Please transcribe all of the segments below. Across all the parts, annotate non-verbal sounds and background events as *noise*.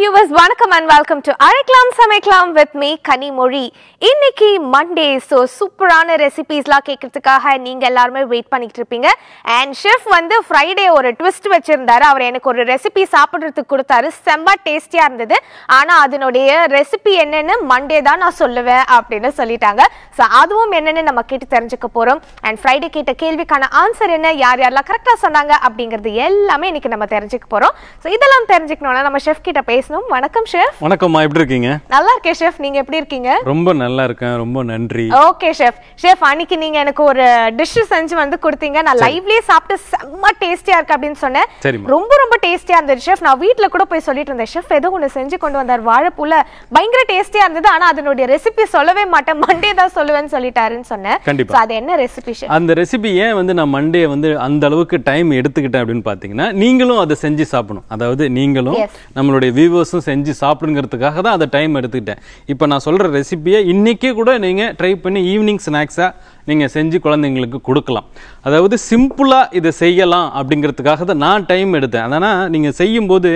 viewers வணக்கம் and welcome to அழைக்கலாம் சமைக்கலாம் வித் மீ கனிமொழி இன்னைக்கு மண்டே ஸோ சூப்பரான ரெசிபீஸ்லாம் கேட்கறதுக்காக நீங்க எல்லாருமே வெயிட் பண்ணிக்கிட்டு இருப்பீங்க அண்ட் ஷெஃப் வந்து ஃப்ரைடே ஒரு ட்விஸ்ட் வச்சிருந்தாரு அவர் எனக்கு ஒரு ரெசிபி சாப்பிட்றதுக்கு கொடுத்தாரு செம்ம டேஸ்டியாக இருந்தது ஆனா அதனுடைய ரெசிபி என்னென்னு மண்டே தான் நான் சொல்லுவேன் அப்படின்னு சொல்லிட்டாங்க ஸோ அதுவும் என்னென்னு நம்ம கேட்டு தெரிஞ்சுக்க போகிறோம் அண்ட் ஃப்ரைடே கேட்ட கேள்விக்கான ஆன்சர் என்ன யார் யாரெல்லாம் கரெக்டாக சொன்னாங்க அப்படிங்கிறது எல்லாமே இன்னைக்கு நம்ம தெரிஞ்சுக்க போகிறோம் ஸோ இதெல்லாம் தெரிஞ்சுக்கணும்னா நம்ம ஷெஃப் கிட்ட பேச பேசணும் வணக்கம் ஷெஃப் வணக்கம்மா எப்படி இருக்கீங்க நல்லா இருக்கேன் ஷெஃப் நீங்க எப்படி இருக்கீங்க ரொம்ப நல்லா இருக்கேன் ரொம்ப நன்றி ஓகே ஷெஃப் ஷெஃப் அன்னைக்கு நீங்க எனக்கு ஒரு டிஷ் செஞ்சு வந்து கொடுத்தீங்க நான் லைவ்லயே சாப்பிட்டு செம்ம டேஸ்டியா இருக்கு அப்படின்னு சொன்னேன் ரொம்ப ரொம்ப டேஸ்டியா இருந்தது ஷெஃப் நான் வீட்ல கூட போய் சொல்லிட்டு இருந்தேன் ஷெஃப் ஏதோ ஒன்னு செஞ்சு கொண்டு வந்தார் வாழைப்பூல பயங்கர டேஸ்டியா இருந்தது ஆனா அதனுடைய ரெசிபி சொல்லவே மாட்டேன் மண்டே தான் சொல்லுவேன் சொல்லிட்டாருன்னு சொன்னேன் கண்டிப்பா அது என்ன ரெசிபி அந்த ரெசிபி ஏன் வந்து நான் மண்டே வந்து அந்த அளவுக்கு டைம் எடுத்துக்கிட்டேன் அப்படின்னு பாத்தீங்கன்னா நீங்களும் அதை செஞ்சு சாப்பிடணும் அதாவது நீங்களும் நம்மளுடைய வியூவர் வியூவர்ஸும் செஞ்சு சாப்பிடுங்கிறதுக்காக தான் அதை டைம் எடுத்துக்கிட்டேன் இப்போ நான் சொல்கிற ரெசிப்பியை இன்றைக்கே கூட நீங்கள் ட்ரை பண்ணி ஈவினிங் ஸ்நாக்ஸாக நீங்கள் செஞ்சு குழந்தைங்களுக்கு கொடுக்கலாம் அதாவது சிம்பிளாக இதை செய்யலாம் அப்படிங்கிறதுக்காக தான் நான் டைம் எடுத்தேன் அதனால் நீங்கள் செய்யும்போது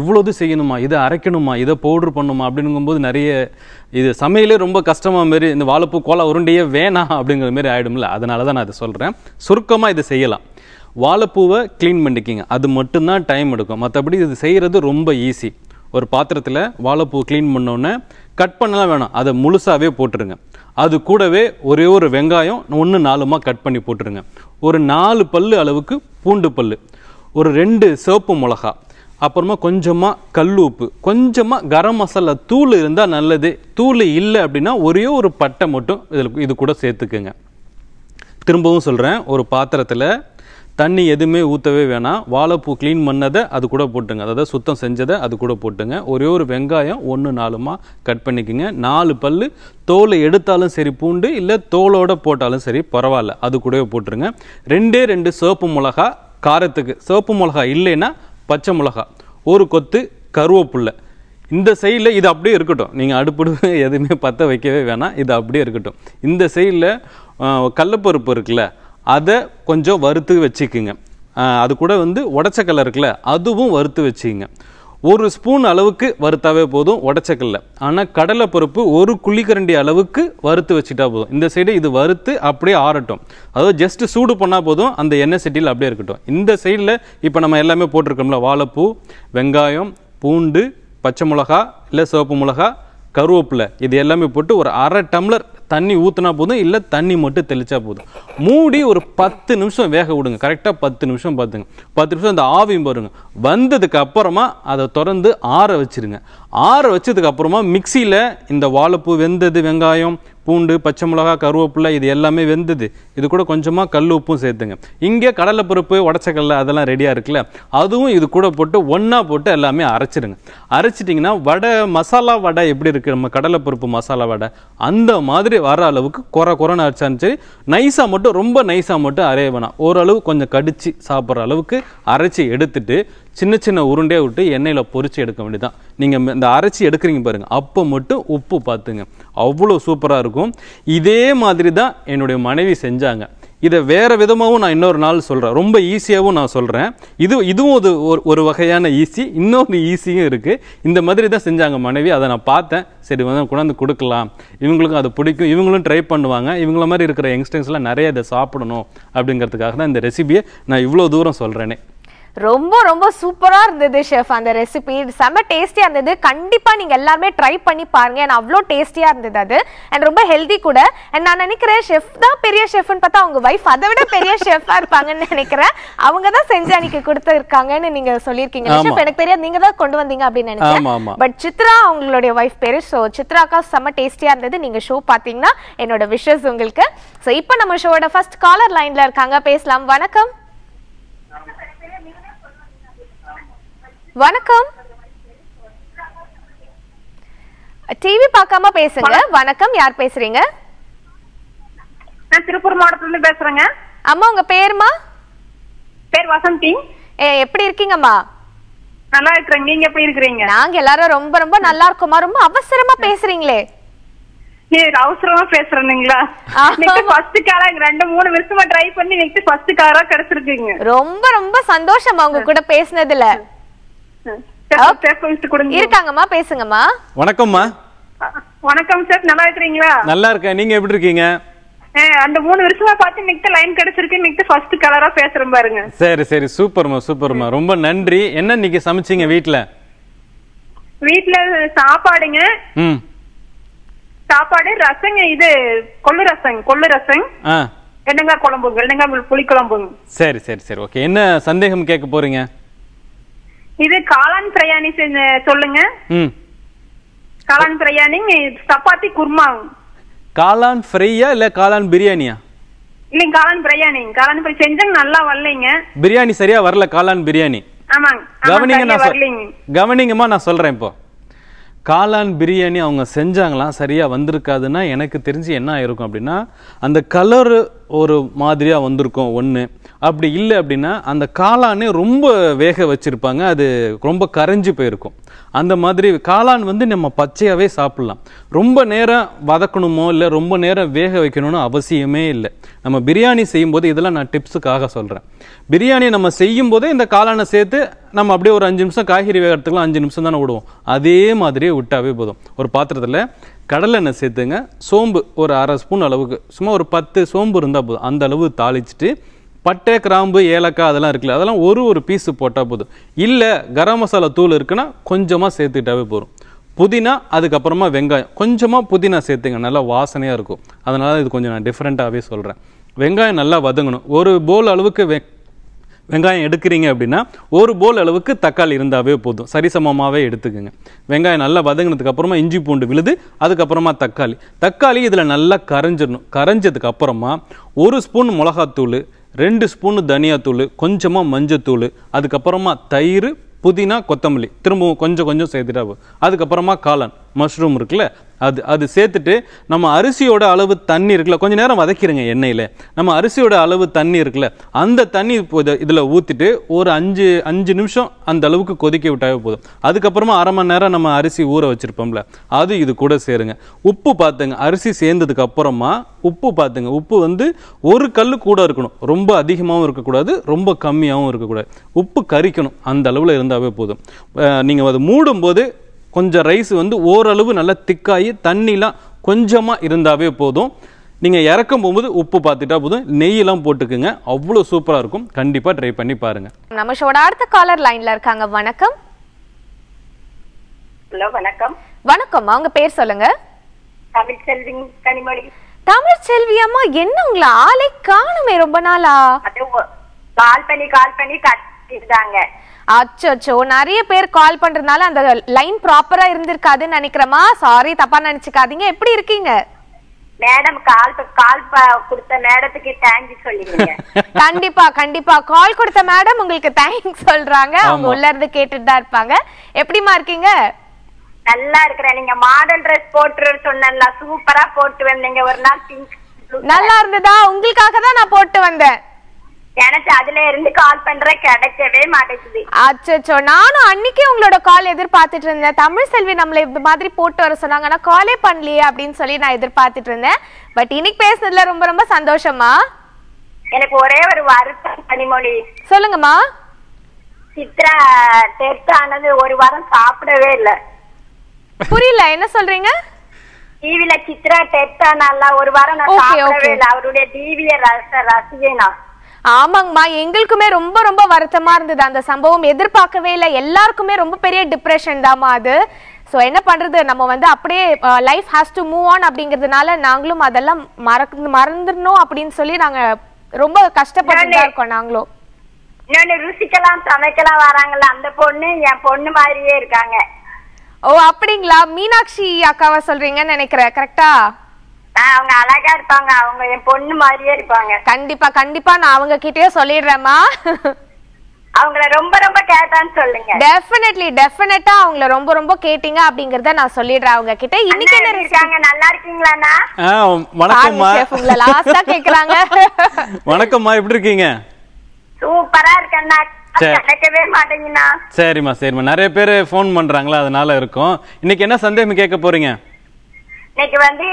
இவ்வளோது செய்யணுமா இதை அரைக்கணுமா இதை பவுட்ரு பண்ணுமா அப்படிங்கும்போது நிறைய இது சமையலே ரொம்ப கஷ்டமாக மாரி இந்த வாழைப்பூ கோலா உருண்டையே வேணாம் அப்படிங்கிற மாரி ஆகிடும்ல அதனால தான் நான் இதை சொல்கிறேன் சுருக்கமாக இதை செய்யலாம் வாழைப்பூவை க்ளீன் பண்ணிக்கிங்க அது மட்டும்தான் டைம் எடுக்கும் மற்றபடி இது செய்கிறது ரொம்ப ஈஸி ஒரு பாத்திரத்தில் வாழைப்பூ க்ளீன் பண்ணோன்னே கட் பண்ணலாம் வேணாம் அதை முழுசாகவே போட்டுருங்க அது கூடவே ஒரே ஒரு வெங்காயம் ஒன்று நாலுமாக கட் பண்ணி போட்டுருங்க ஒரு நாலு பல் அளவுக்கு பூண்டு பல் ஒரு ரெண்டு சிவப்பு மிளகா அப்புறமா கொஞ்சமாக கல் உப்பு கொஞ்சமாக கரம் மசாலா தூள் இருந்தால் நல்லது தூள் இல்லை அப்படின்னா ஒரே ஒரு பட்டை மட்டும் இதில் இது கூட சேர்த்துக்குங்க திரும்பவும் சொல்கிறேன் ஒரு பாத்திரத்தில் தண்ணி எதுவுமே ஊற்றவே வேணாம் வாழைப்பூ க்ளீன் பண்ணதை அது கூட போட்டுங்க அதாவது சுத்தம் செஞ்சதை அது கூட போட்டுங்க ஒரே ஒரு வெங்காயம் ஒன்று நாலுமாக கட் பண்ணிக்கோங்க நாலு பல் தோலை எடுத்தாலும் சரி பூண்டு இல்லை தோலோடு போட்டாலும் சரி பரவாயில்ல அது கூடவே போட்டுருங்க ரெண்டே ரெண்டு சிவப்பு மிளகா காரத்துக்கு சிவப்பு மிளகா இல்லைன்னா பச்சை மிளகா ஒரு கொத்து கருவேப்பில்ல இந்த சைடில் இது அப்படியே இருக்கட்டும் நீங்கள் அடுப்பிடு எதுவுமே பற்ற வைக்கவே வேணாம் இது அப்படியே இருக்கட்டும் இந்த சைடில் கடலப்பருப்பு இருக்குல்ல அதை கொஞ்சம் வறுத்து வச்சுக்குங்க அது கூட வந்து உடச்ச கல்லை இருக்குல்ல அதுவும் வறுத்து வச்சுக்கோங்க ஒரு ஸ்பூன் அளவுக்கு வறுத்தாவே போதும் உடச்சக்கல்ல ஆனால் கடலை பருப்பு ஒரு குழிக்கரண்டி அளவுக்கு வறுத்து வச்சுட்டா போதும் இந்த சைடு இது வறுத்து அப்படியே ஆறட்டும் அதாவது ஜஸ்ட் சூடு பண்ணால் போதும் அந்த எண்ணெய் செட்டியில் அப்படியே இருக்கட்டும் இந்த சைடில் இப்போ நம்ம எல்லாமே போட்டிருக்கோம்ல வாழைப்பூ வெங்காயம் பூண்டு பச்சை மிளகா இல்லை சிவப்பு மிளகா கருவேப்பிலை இது எல்லாமே போட்டு ஒரு அரை டம்ளர் தண்ணி ஊற்றினா போதும் இல்லை தண்ணி மட்டும் தெளித்தா போதும் மூடி ஒரு பத்து நிமிஷம் வேக விடுங்க கரெக்டாக பத்து நிமிஷம் பார்த்துங்க பத்து நிமிஷம் அந்த ஆவியும் பாருங்க வந்ததுக்கு அப்புறமா அதை திறந்து ஆற வச்சுருங்க ஆற வச்சதுக்கு அப்புறமா மிக்சியில் இந்த வாழைப்பூ வெந்தது வெங்காயம் பூண்டு பச்சை மிளகா கருவேப்பிலை இது எல்லாமே வெந்தது இது கூட கொஞ்சமாக கல் உப்பும் சேர்த்துங்க இங்கே கடலைப்பருப்பு உடச்சக்கல்ல அதெல்லாம் ரெடியாக இருக்குல்ல அதுவும் இது கூட போட்டு ஒன்றா போட்டு எல்லாமே அரைச்சிடுங்க அரைச்சிட்டிங்கன்னா வடை மசாலா வடை எப்படி இருக்குது நம்ம கடலைப்பருப்பு மசாலா வடை அந்த மாதிரி வர அளவுக்கு குறை குறைன்னு அரைச்சாலும் சரி நைஸாக மட்டும் ரொம்ப நைஸாக மட்டும் அரைய வேணாம் ஓரளவு கொஞ்சம் கடிச்சு சாப்பிட்ற அளவுக்கு அரைச்சி எடுத்துட்டு சின்ன சின்ன உருண்டையை விட்டு எண்ணெயில் பொறிச்சு எடுக்க வேண்டியதான் நீங்கள் இந்த அரைச்சி எடுக்கிறீங்க பாருங்கள் அப்போ மட்டும் உப்பு பார்த்துங்க அவ்வளோ சூப்பராக இருக்கும் இதே மாதிரி தான் என்னுடைய மனைவி செஞ்சாங்க இதை வேறு விதமாகவும் நான் இன்னொரு நாள் சொல்கிறேன் ரொம்ப ஈஸியாகவும் நான் சொல்கிறேன் இது இதுவும் அது ஒரு ஒரு வகையான ஈஸி இன்னொரு ஈஸியும் இருக்குது இந்த மாதிரி தான் செஞ்சாங்க மனைவி அதை நான் பார்த்தேன் சரி வந்து கொண்டாந்து கொடுக்கலாம் இவங்களுக்கும் அது பிடிக்கும் இவங்களும் ட்ரை பண்ணுவாங்க இவங்கள மாதிரி இருக்கிற யங்ஸ்டர்ஸ்லாம் நிறைய இதை சாப்பிடணும் அப்படிங்கிறதுக்காக தான் இந்த ரெசிபியை நான் இவ்வளோ தூரம் சொல்கிறேனே ரொம்ப ரொம்ப சூப்பராக இருந்தது ஷெஃப் அந்த ரெசிபி செம்ம டேஸ்டியாக இருந்தது கண்டிப்பாக நீங்கள் எல்லாருமே ட்ரை பண்ணி பாருங்கள் ஏன்னா அவ்வளோ டேஸ்டியாக இருந்தது அது அண்ட் ரொம்ப ஹெல்தி கூட அண்ட் நான் நினைக்கிறேன் ஷெஃப் தான் பெரிய ஷெஃப்னு பார்த்தா அவங்க ஒய்ஃப் அதை விட பெரிய ஷெஃபாக இருப்பாங்கன்னு நினைக்கிறேன் அவங்க தான் செஞ்சு அன்னைக்கு கொடுத்துருக்காங்கன்னு நீங்கள் சொல்லியிருக்கீங்க ஷெஃப் எனக்கு தெரியாது நீங்கள் தான் கொண்டு வந்தீங்க அப்படின்னு நினைக்கிறேன் பட் சித்ரா அவங்களுடைய ஒய்ஃப் பேர் ஸோ சித்ராக்கா செம்ம டேஸ்டியாக இருந்தது நீங்கள் ஷோ பார்த்தீங்கன்னா என்னோட விஷஸ் உங்களுக்கு ஸோ இப்போ நம்ம ஷோவோட ஃபர்ஸ்ட் காலர் லைனில் இருக்காங்க பேசலாம் வணக்கம் வணக்கம் டிவி பார்க்காம பேசுங்க வணக்கம் யார் பேசுறீங்க நான் திருப்பூர் மாவட்டத்துல இருந்து பேசுறேங்க அம்மா உங்க பேருமா பேர் வசந்தி எப்படி இருக்கீங்கம்மா நல்லா இருக்கிறேங்க நீங்க எப்படி இருக்கிறீங்க நாங்க எல்லாரும் ரொம்ப ரொம்ப நல்லா இருக்கோமா ரொம்ப அவசரமா பேசுறீங்களே அவசரமா பேசுறீங்களா ஃபர்ஸ்ட் காலா ரெண்டு மூணு வருஷமா ட்ரை பண்ணி நெக்ஸ்ட் ஃபர்ஸ்ட் காரா கிடைச்சிருக்கீங்க ரொம்ப ரொம்ப சந்தோஷமா உங்க கூட பேசினதுல இருக்காங்கம்மா பேசுங்கம்மா வணக்கம்மா வணக்கம் சார் நல்லா இருக்கிறீங்களா நல்லா இருக்கேன் நீங்க எப்படி இருக்கீங்க அந்த மூணு வருஷமா பார்த்து மிக்த லைன் கிடைச்சிருக்கு மிக்த ஃபர்ஸ்ட் கலரா பேசுறேன் பாருங்க சரி சரி சூப்பர்மா சூப்பர்மா ரொம்ப நன்றி என்ன இன்னைக்கு சமைச்சீங்க வீட்ல வீட்ல சாப்பாடுங்க சாப்பாடு ரசங்க இது கொள்ளு ரசம் கொள்ளு ரசம் என்னங்க குழம்புங்க என்னங்க புளிக்குழம்புங்க சரி சரி சரி ஓகே என்ன சந்தேகம் கேட்க போறீங்க இது காளான் பிரயாணி சொல்லுங்க காளான் பிரயாணி சப்பாத்தி குர்மாவும் காளான் ஃப்ரையா இல்ல காளான் பிரியாணியா இல்ல காளான் பிரியாணி காளான் ஃப்ரை செஞ்சா நல்லா வரலைங்க பிரியாணி சரியா வரல காளான் பிரியாணி ஆமாங்க கவனிங்க நான் கவனிங்கம்மா நான் சொல்றேன் இப்போ காளான் பிரியாணி அவங்க செஞ்சாங்களாம் சரியா வந்திருக்காதுன்னா எனக்கு தெரிஞ்சு என்ன ஆயிருக்கும் அப்படின்னா அந்த கலர் ஒரு மாதிரியாக வந்திருக்கும் ஒன்று அப்படி இல்லை அப்படின்னா அந்த காளானே ரொம்ப வேக வச்சுருப்பாங்க அது ரொம்ப கரைஞ்சி போயிருக்கும் அந்த மாதிரி காளான் வந்து நம்ம பச்சையாகவே சாப்பிட்லாம் ரொம்ப நேரம் வதக்கணுமோ இல்லை ரொம்ப நேரம் வேக வைக்கணும்னு அவசியமே இல்லை நம்ம பிரியாணி செய்யும்போது இதெல்லாம் நான் டிப்ஸுக்காக சொல்கிறேன் பிரியாணி நம்ம செய்யும் போதே இந்த காளானை சேர்த்து நம்ம அப்படியே ஒரு அஞ்சு நிமிஷம் காய்கறி வேகிறதுக்குலாம் அஞ்சு நிமிஷம் தானே விடுவோம் அதே மாதிரியே விட்டாவே போதும் ஒரு பாத்திரத்தில் கடலெண்ணெய் சேர்த்துங்க சோம்பு ஒரு அரை ஸ்பூன் அளவுக்கு சும்மா ஒரு பத்து சோம்பு இருந்தால் போதும் அந்த அளவு தாளிச்சிட்டு பட்டை கிராம்பு ஏலக்காய் அதெல்லாம் இருக்குல்ல அதெல்லாம் ஒரு ஒரு பீஸு போட்டால் போதும் இல்லை கரம் மசாலா தூள் இருக்குன்னா கொஞ்சமாக சேர்த்துக்கிட்டாவே போதும் புதினா அதுக்கப்புறமா வெங்காயம் கொஞ்சமாக புதினா சேர்த்துங்க நல்லா வாசனையாக இருக்கும் அதனால் இது கொஞ்சம் நான் டிஃப்ரெண்ட்டாகவே சொல்கிறேன் வெங்காயம் நல்லா வதங்கணும் ஒரு போல் அளவுக்கு வெ வெங்காயம் எடுக்கிறீங்க அப்படின்னா ஒரு போல் அளவுக்கு தக்காளி இருந்தாவே போதும் சரிசமமாகவே எடுத்துக்கோங்க வெங்காயம் நல்லா வதங்கினதுக்கப்புறமா இஞ்சி பூண்டு விழுது அதுக்கப்புறமா தக்காளி தக்காளி இதில் நல்லா கரைஞ்சிடணும் கரைஞ்சதுக்கு அப்புறமா ஒரு ஸ்பூன் மிளகாத்தூள் ரெண்டு ஸ்பூனு தனியாத்தூள் கொஞ்சமாக மஞ்சத்தூள் அதுக்கப்புறமா தயிர் புதினா கொத்தமல்லி திரும்பவும் கொஞ்சம் கொஞ்சம் சேர்த்துட்டா அதுக்கப்புறமா காளான் மஷ்ரூம் இருக்குல்ல அது அது சேர்த்துட்டு நம்ம அரிசியோட அளவு தண்ணி இருக்குல்ல கொஞ்ச நேரம் வதக்கிடுங்க எண்ணெயில் நம்ம அரிசியோட அளவு தண்ணி இருக்குல்ல அந்த தண்ணி இப்போ இதை இதில் ஊற்றிட்டு ஒரு அஞ்சு அஞ்சு நிமிஷம் அந்த அளவுக்கு கொதிக்க விட்டாவே போதும் அதுக்கப்புறமா அரை மணி நேரம் நம்ம அரிசி ஊற வச்சுருப்போம்ல அது இது கூட சேருங்க உப்பு பார்த்துங்க அரிசி சேர்ந்ததுக்கு அப்புறமா உப்பு பார்த்துங்க உப்பு வந்து ஒரு கல் கூட இருக்கணும் ரொம்ப அதிகமாகவும் இருக்கக்கூடாது ரொம்ப கம்மியாகவும் இருக்கக்கூடாது உப்பு கறிக்கணும் அந்த அளவில் இருந்தாவே போதும் நீங்கள் அது மூடும்போது கொஞ்சம் ரைஸ் வந்து ஓரளவு நல்லா திக்காகி தண்ணிலாம் கொஞ்சமாக இருந்தாவே போதும் நீங்கள் இறக்கும் போகும்போது உப்பு பார்த்துட்டா போதும் நெய்யெல்லாம் போட்டுக்குங்க அவ்வளோ சூப்பராக இருக்கும் கண்டிப்பாக ட்ரை பண்ணி பாருங்கள் நம்ம ஷோட அடுத்த காலர் லைனில் இருக்காங்க வணக்கம் ஹலோ வணக்கம் வணக்கம் உங்கள் பேர் சொல்லுங்க தமிழ் செல்வி கனிமொழி தமிழ் செல்வி அம்மா என்ன உங்களை ஆளை காணுமே ரொம்ப நாளா கால் பண்ணி கால் பண்ணி கட்டிருந்தாங்க அச்சோச்சோ நிறைய பேர் கால் பண்றதுனால அந்த லைன் ப்ராப்பரா இருந்திருக்காதுன்னு நினைக்கிறமா சாரி தப்பா நினைச்சுக்காதீங்க எப்படி இருக்கீங்க மேடம் கால் கால் கொடுத்த மேடத்துக்கு தேங்க்ஸ் சொல்லிடுங்க *laughs* கண்டிப்பா கண்டிப்பா கால் கொடுத்த மேடம் உங்களுக்கு தேங்க்ஸ் சொல்றாங்க அவங்க உள்ள இருந்து கேட்டுட்டு தான் இருப்பாங்க எப்படிமா இருக்கீங்க நல்லா இருக்கிறேன் நீங்க மாடர்ன் ட்ரெஸ் போட்டு சொன்னல சூப்பரா போட்டு வந்தீங்க ஒரு நாள் பிங்க் நல்லா இருந்ததா உங்களுக்காக தான் நான் போட்டு வந்தேன் எனக்கு அதுல இருந்து கால் பண்ற கிடைக்கவே மாட்டேங்குது அச்சோ நானும் அன்னைக்கே உங்களோட கால் எதிர்பார்த்துட்டு இருந்தேன் தமிழ் செல்வி நம்மள இந்த மாதிரி போட்டு வர சொன்னாங்க ஆனா காலே பண்ணலையே அப்படின்னு சொல்லி நான் எதிர்பார்த்துட்டு இருந்தேன் பட் இன்னைக்கு பேசுனதுல ரொம்ப ரொம்ப சந்தோஷமா எனக்கு ஒரே ஒரு வருத்தம் கனிமொழி சொல்லுங்கம்மா சித்ரா டெஸ்ட் ஆனது ஒரு வாரம் சாப்பிடவே இல்ல புரியல என்ன சொல்றீங்க டிவில சித்ரா டெஸ்ட் ஆனால ஒரு வாரம் நான் சாப்பிடவே இல்ல அவருடைய டிவிய ரச ரசிகனா ஆமாங்கம்மா எங்களுக்குமே ரொம்ப ரொம்ப வருத்தமா இருந்தது அந்த சம்பவம் எதிர்பார்க்கவே இல்லை எல்லாருக்குமே ரொம்ப பெரிய டிப்ரெஷன் தாம்மா அது ஸோ என்ன பண்ணுறது நம்ம வந்து அப்படியே life has to move on அப்படிங்கிறதுனால நாங்களும் அதெல்லாம் மறந்து மறந்துடணும் அப்படின்னு சொல்லி நாங்கள் ரொம்ப கஷ்டப்பட்டு இருக்கோம் நாங்களும் நான் ருசிக்கலாம் சமைக்கலாம் வராங்கல்ல அந்த பொண்ணு என் பொண்ணு மாதிரியே இருக்காங்க ஓ அப்படிங்களா மீனாட்சி அக்காவை சொல்றீங்கன்னு நினைக்கிறேன் கரெக்டா அவங்க அழகா இருப்பாங்க அவங்க என் பொண்ணு மாதிரியே இருப்பாங்க கண்டிப்பா கண்டிப்பா நான் அவங்க கிட்டயே சொல்லிடுறேம்மா அவங்கள ரொம்ப ரொம்ப கேட்டான்னு அவங்கள ரொம்ப ரொம்ப நான் சொல்லிடுறேன் அவங்க கிட்ட இன்னைக்கு என்ன இருக்காங்க நல்லா இருக்கீங்களாண்ணா லாஸ்டா *laughs* எப்படி இருக்கீங்க சூப்பரா சரிம்மா சரிம்மா நிறைய பேர் ஃபோன் பண்றாங்களா அதனால இருக்கும் இன்னைக்கு என்ன சந்தேகம் கேட்க போறீங்க இன்னைக்கு வந்து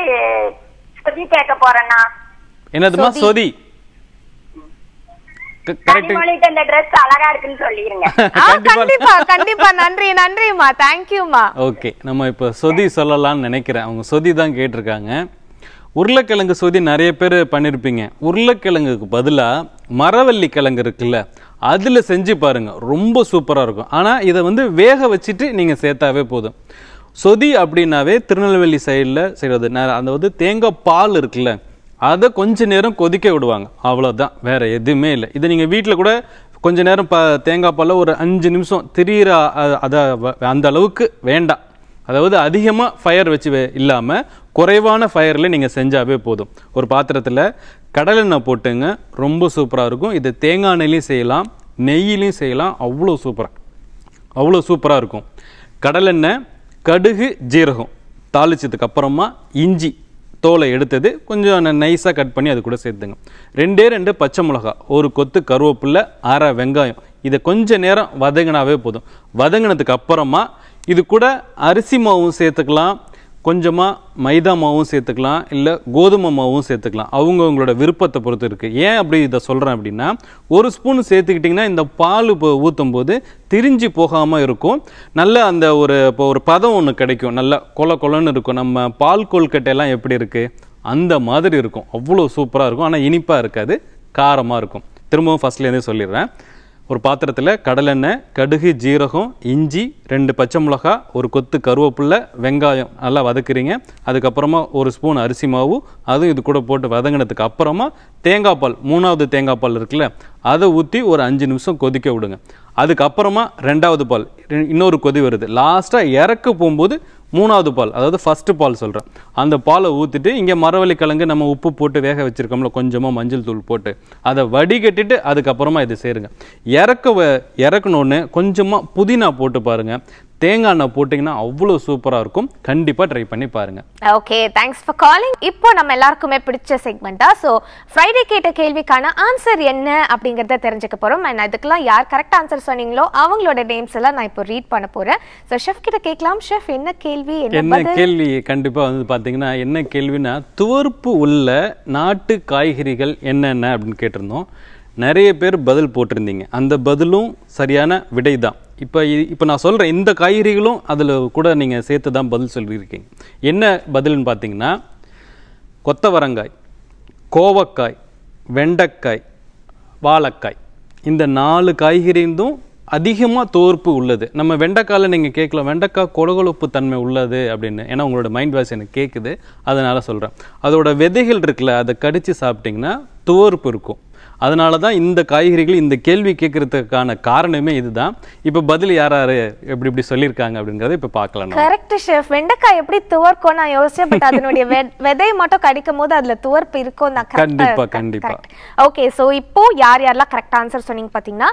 பத்தி கேட்க போறேன்னா என்னதுமா சோதி *laughs* உருளைக்கிழங்கு சொதி நிறைய பேர் பண்ணிருப்பீங்க உருளைக்கிழங்குக்கு பதிலா மரவள்ளி கிழங்கு இருக்குல்ல அதுல செஞ்சு பாருங்க ரொம்ப சூப்பரா இருக்கும் ஆனா இதை வந்து வேக வச்சுட்டு நீங்க சேர்த்தாவே போதும் சொதி அப்படின்னாவே திருநெல்வேலி சைடில் செய்கிறது அந்த வந்து தேங்காய் பால் இருக்குல்ல அதை கொஞ்ச நேரம் கொதிக்க விடுவாங்க அவ்வளோதான் வேறு எதுவுமே இல்லை இதை நீங்கள் வீட்டில் கூட கொஞ்ச நேரம் ப தேங்காய் பாலில் ஒரு அஞ்சு நிமிஷம் திரியிற அதை அந்த அளவுக்கு வேண்டாம் அதாவது அதிகமாக ஃபயர் வச்சு இல்லாமல் குறைவான ஃபயரில் நீங்கள் செஞ்சாவே போதும் ஒரு பாத்திரத்தில் கடலெண்ணெய் போட்டுங்க ரொம்ப சூப்பராக இருக்கும் இது தேங்காய் எண்ணெயிலையும் செய்யலாம் நெய்யிலையும் செய்யலாம் அவ்வளோ சூப்பராக அவ்வளோ சூப்பராக இருக்கும் கடலெண்ணெய் கடுகு ஜீரகம் தாளிச்சதுக்கு அப்புறமா இஞ்சி தோலை எடுத்தது கொஞ்சம் நைஸாக கட் பண்ணி அது கூட சேர்த்துங்க ரெண்டே ரெண்டு பச்சை மிளகா ஒரு கொத்து கருவேப்பில்லை அரை வெங்காயம் இதை கொஞ்சம் நேரம் வதங்கினாவே போதும் வதங்கினதுக்கு அப்புறமா இது கூட அரிசி மாவும் சேர்த்துக்கலாம் கொஞ்சமாக மைதா மாவும் சேர்த்துக்கலாம் இல்லை கோதுமை மாவும் சேர்த்துக்கலாம் அவங்கவுங்களோட விருப்பத்தை பொறுத்து இருக்குது ஏன் அப்படி இதை சொல்கிறேன் அப்படின்னா ஒரு ஸ்பூன் சேர்த்துக்கிட்டிங்கன்னா இந்த பால் இப்போ ஊற்றும் போது திரிஞ்சு போகாமல் இருக்கும் நல்ல அந்த ஒரு இப்போ ஒரு பதம் ஒன்று கிடைக்கும் நல்ல கொல கொலன்னு இருக்கும் நம்ம பால் கொல்கட்டையெல்லாம் எப்படி இருக்குது அந்த மாதிரி இருக்கும் அவ்வளோ சூப்பராக இருக்கும் ஆனால் இனிப்பாக இருக்காது காரமாக இருக்கும் திரும்பவும் ஃபஸ்ட்லேருந்தே சொல்லிடுறேன் ஒரு பாத்திரத்தில் கடலெண்ணெய் கடுகு ஜீரகம் இஞ்சி ரெண்டு பச்சை மிளகா ஒரு கொத்து கருவேப்பில்ல வெங்காயம் நல்லா வதக்குறீங்க அதுக்கப்புறமா ஒரு ஸ்பூன் அரிசி மாவு அதுவும் இது கூட போட்டு வதங்கினதுக்கு அப்புறமா தேங்காய் பால் மூணாவது தேங்காய் பால் இருக்குல்ல அதை ஊற்றி ஒரு அஞ்சு நிமிஷம் கொதிக்க விடுங்க அதுக்கப்புறமா ரெண்டாவது பால் இன்னொரு கொதி வருது லாஸ்ட்டாக இறக்க போகும்போது மூணாவது பால் அதாவது ஃபஸ்ட்டு பால் சொல்கிறேன் அந்த பாலை ஊற்றிட்டு இங்கே மரவள்ளி கிழங்கு நம்ம உப்பு போட்டு வேக வச்சுருக்கோம்ல கொஞ்சமாக மஞ்சள் தூள் போட்டு அதை வடிகட்டிட்டு அதுக்கப்புறமா இது சேருங்க இறக்க இறக்கணுன்னு கொஞ்சமாக புதினா போட்டு பாருங்கள் தேங்காய் எண்ணெய் போட்டிங்கன்னா அவ்வளோ சூப்பராக இருக்கும் கண்டிப்பாக ட்ரை பண்ணி பாருங்கள் ஓகே தேங்க்ஸ் ஃபார் காலிங் இப்போ நம்ம எல்லாருக்குமே பிடிச்ச செக்மெண்ட்டாக ஸோ ஃப்ரைடே கேட்ட கேள்விக்கான ஆன்சர் என்ன அப்படிங்கிறத தெரிஞ்சுக்க போகிறோம் அண்ட் அதுக்கெல்லாம் யார் கரெக்ட் ஆன்சர் சொன்னீங்களோ அவங்களோட நேம்ஸ் எல்லாம் நான் இப்போ ரீட் பண்ண போகிறேன் ஸோ ஷெஃப் கிட்ட கேட்கலாம் ஷெஃப் என்ன கேள்வி என்ன கேள்வி கண்டிப்பாக வந்து பார்த்தீங்கன்னா என்ன கேள்வினா துவர்ப்பு உள்ள நாட்டு காய்கறிகள் என்னென்ன அப்படின்னு கேட்டிருந்தோம் நிறைய பேர் பதில் போட்டிருந்தீங்க அந்த பதிலும் சரியான விடை தான் இப்போ இது இப்போ நான் சொல்கிற இந்த காய்கறிகளும் அதில் கூட நீங்கள் சேர்த்து தான் பதில் சொல்லியிருக்கீங்க என்ன பதில்னு பார்த்தீங்கன்னா கொத்தவரங்காய் கோவக்காய் வெண்டைக்காய் வாழைக்காய் இந்த நாலு காய்கறிந்தும் அதிகமாக தோற்பு உள்ளது நம்ம வெண்டைக்காயில் நீங்கள் கேட்கலாம் வெண்டைக்காய் கொடகொழுப்பு தன்மை உள்ளது அப்படின்னு ஏன்னா உங்களோட மைண்ட் வாஷ் எனக்கு கேட்குது அதனால் சொல்கிறேன் அதோட விதைகள் இருக்குல்ல அதை கடித்து சாப்பிட்டிங்கன்னா தோற்பு இருக்கும் அதனால தான் இந்த காய்கறிகள் இந்த கேள்வி கேட்கறதுக்கான காரணமே இதுதான் இப்போ பதில் யார் யார் எப்படி இப்படி சொல்லியிருக்காங்க அப்படிங்கிறத இப்போ பார்க்கலாம் கரெக்ட் ஷெஃப் வெண்டைக்காய் எப்படி துவர்க்கும் நான் யோசிச்சேன் பட் அதனுடைய விதை மட்டும் கடிக்கும் போது அதில் துவர்ப்பு இருக்கும் நான் கண்டிப்பாக கண்டிப்பாக ஓகே ஸோ இப்போ யார் யாரெல்லாம் கரெக்ட் ஆன்சர் சொன்னீங்க பார்த்தீங்கன்னா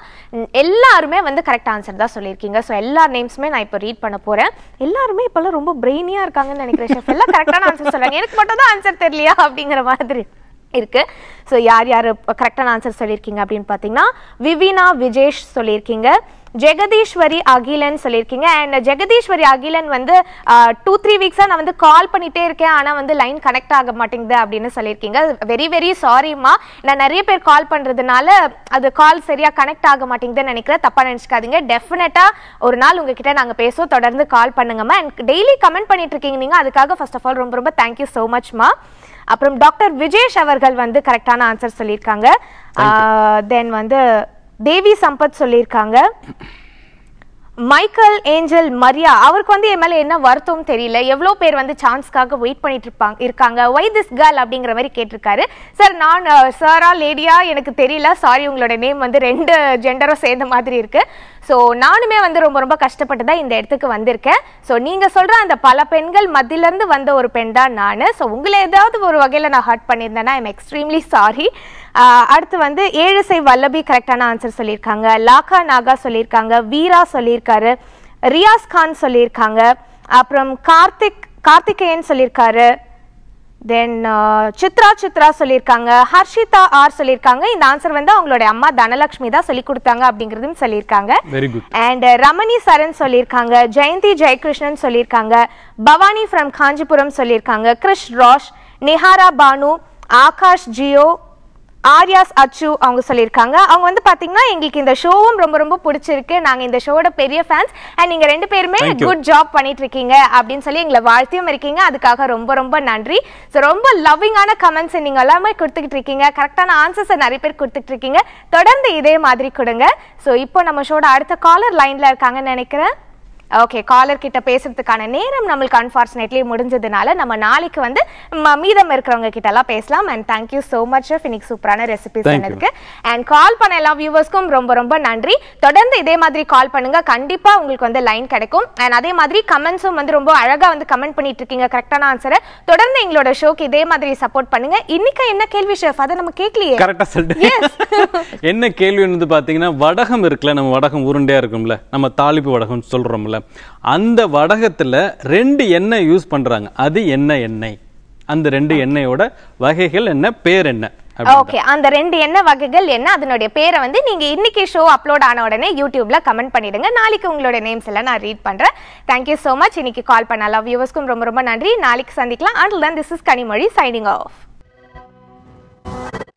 எல்லாருமே வந்து கரெக்ட் ஆன்சர் தான் சொல்லியிருக்கீங்க ஸோ எல்லா நேம்ஸுமே நான் இப்போ ரீட் பண்ண போகிறேன் எல்லாருமே இப்போல்லாம் ரொம்ப பிரெயினியாக இருக்காங்கன்னு நினைக்கிறேன் ஷெஃப் எல்லாம் கரெக்டான ஆன்சர் சொல்லுவாங்க எனக்கு மட்டும் தான் ஆன்சர் தெரியலையா அப்படிங்கிற மாதிரி இருக்குது ஸோ யார் யார் கரெக்டான ஆன்சர் சொல்லியிருக்கீங்க அப்படின்னு பார்த்தீங்கன்னா விவினா விஜேஷ் சொல்லியிருக்கீங்க ஜெகதீஸ்வரி அகிலன் சொல்லியிருக்கீங்க அண்ட் ஜெகதீஸ்வரி அகிலன் வந்து டூ த்ரீ வீக்ஸாக நான் வந்து கால் பண்ணிகிட்டே இருக்கேன் ஆனால் வந்து லைன் கனெக்ட் ஆக மாட்டேங்குது அப்படின்னு சொல்லியிருக்கீங்க வெரி வெரி சாரிம்மா நான் நிறைய பேர் கால் பண்ணுறதுனால அது கால் சரியாக கனெக்ட் ஆக மாட்டேங்குதுன்னு நினைக்கிறேன் தப்பாக நினச்சிக்காதீங்க டெஃபினட்டாக ஒரு நாள் உங்ககிட்ட நாங்கள் பேசுவோம் தொடர்ந்து கால் பண்ணுங்கம்மா அண்ட் டெய்லி கமெண்ட் பண்ணிட்டு இருக்கீங்க நீங்கள் அதுக்காக ஃபர்ஸ்ட் ஆஃப் ஆல் ரொம்ப ரொம்ப தேங்க்யூ ஸோ மச்மா அப்புறம் டாக்டர் விஜேஷ் அவர்கள் வந்து கரெக்டான ஆன்சர் சொல்லியிருக்காங்க தென் வந்து தேவி சம்பத் சொல்லியிருக்காங்க மைக்கேல் ஏஞ்சல் மரியா அவருக்கு வந்து என் மேலே என்ன வருத்தம் தெரியல எவ்வளோ பேர் வந்து சான்ஸ்க்காக வெயிட் பண்ணிட்டு இருப்பாங்க இருக்காங்க ஒய் திஸ் கேர்ள் அப்படிங்கிற மாதிரி கேட்டிருக்காரு சார் நான் சாரா லேடியா எனக்கு தெரியல சாரி உங்களோட நேம் வந்து ரெண்டு ஜெண்டரும் சேர்ந்த மாதிரி இருக்கு ஸோ நானுமே வந்து ரொம்ப ரொம்ப கஷ்டப்பட்டு தான் இந்த இடத்துக்கு வந்திருக்கேன் ஸோ நீங்கள் சொல்கிற அந்த பல பெண்கள் மத்தியிலேருந்து வந்த ஒரு பெண் தான் நான் ஸோ உங்களை ஏதாவது ஒரு வகையில் நான் ஹர்ட் பண்ணியிருந்தேன்னா ஐம் எக்ஸ்ட்ரீம்லி சாரி அடுத்து வந்து ஏழுசை வல்லபி கரெக்டான ஆன்சர் சொல்லியிருக்காங்க லாக்கா நாகா சொல்லியிருக்காங்க வீரா சொல்லியிருக்காரு ரியாஸ் கான் சொல்லியிருக்காங்க அப்புறம் கார்த்திக் கார்த்திகேயன் சொல்லியிருக்காரு தென் சித்ரா சித்ரா சொல்லியிருக்காங்க ஹர்ஷிதா ஆர் சொல்லியிருக்காங்க இந்த ஆன்சர் வந்து அவங்களோட அம்மா தனலட்சுமி தான் சொல்லி கொடுத்தாங்க அப்படிங்கிறதும் சொல்லியிருக்காங்க அண்ட் ரமணி சரண் சொல்லியிருக்காங்க ஜெயந்தி ஜெயகிருஷ்ணன் சொல்லியிருக்காங்க பவானி ஃப்ரம் காஞ்சிபுரம் சொல்லியிருக்காங்க கிறிஷ் ரோஷ் நிஹாரா பானு ஆகாஷ் ஜியோ ஆர்யாஸ் அச்சு அவங்க சொல்லியிருக்காங்க அவங்க வந்து பார்த்தீங்கன்னா எங்களுக்கு இந்த ஷோவும் ரொம்ப ரொம்ப பிடிச்சிருக்கு நாங்கள் இந்த ஷோவோட பெரிய ஃபேன்ஸ் அண்ட் நீங்கள் ரெண்டு பேருமே குட் ஜாப் பண்ணிட்டு இருக்கீங்க அப்படின்னு சொல்லி எங்களை வாழ்த்தியும் இருக்கீங்க அதுக்காக ரொம்ப ரொம்ப நன்றி ஸோ ரொம்ப லவ்விங்கான கமெண்ட்ஸ் நீங்கள் எல்லாமே கொடுத்துக்கிட்டு இருக்கீங்க கரெக்டான ஆன்சர்ஸை நிறைய பேர் கொடுத்துட்டு இருக்கீங்க தொடர்ந்து இதே மாதிரி கொடுங்க ஸோ இப்போ நம்ம ஷோட அடுத்த காலர் லைனில் இருக்காங்கன்னு நினைக்கிறேன் ஓகே காலர் கிட்ட பேசுறதுக்கான நேரம் நம்மளுக்கு அன்ஃபார்ச்சுனேட்லி முடிஞ்சதுனால நம்ம நாளைக்கு வந்து மீதம் இருக்கிறவங்க கிட்ட எல்லாம் பேசலாம் அண்ட் தேங்க்யூ ஸோ மச் இன்னைக்கு சூப்பரான ரெசிபி சொன்னதுக்கு அண்ட் கால் பண்ண எல்லா வியூவர்ஸ்க்கும் ரொம்ப ரொம்ப நன்றி தொடர்ந்து இதே மாதிரி கால் பண்ணுங்க கண்டிப்பா உங்களுக்கு வந்து லைன் கிடைக்கும் அண்ட் அதே மாதிரி கமெண்ட்ஸும் வந்து ரொம்ப அழகா வந்து கமெண்ட் பண்ணிட்டு இருக்கீங்க கரெக்டான ஆன்சரை தொடர்ந்து எங்களோட ஷோக்கு இதே மாதிரி சப்போர்ட் பண்ணுங்க இன்னைக்கு என்ன கேள்வி ஷெஃப் அதை நம்ம கேட்கலையே கரெக்டா *laughs* என்ன கேள்வி வந்து பாத்தீங்கன்னா வடகம் இருக்குல்ல நம்ம வடகம் உருண்டையா இருக்கும்ல நம்ம தாலிப்பு வடகம் சொல்றோம்ல அந்த வடகத்தில் ரெண்டு எண்ணெய் யூஸ் பண்ணுறாங்க அது என்ன எண்ணெய் அந்த ரெண்டு எண்ணெயோட வகைகள் என்ன பேர் என்ன ஓகே அந்த ரெண்டு எண்ணெய் வகைகள் என்ன அதனுடைய பேரை வந்து நீங்க இன்னைக்கு ஷோ அப்லோட் ஆன உடனே யூடியூப்ல கமெண்ட் பண்ணிடுங்க நாளைக்கு உங்களோட நேம்ஸ் எல்லாம் நான் ரீட் பண்றேன் தேங்க்யூ ஸோ மச் இன்னைக்கு கால் பண்ணலாம் வியூவர்ஸ்க்கும் ரொம்ப ரொம்ப நன்றி நாளைக்கு சந்திக்கலாம் and then this is Kanimozhi signing of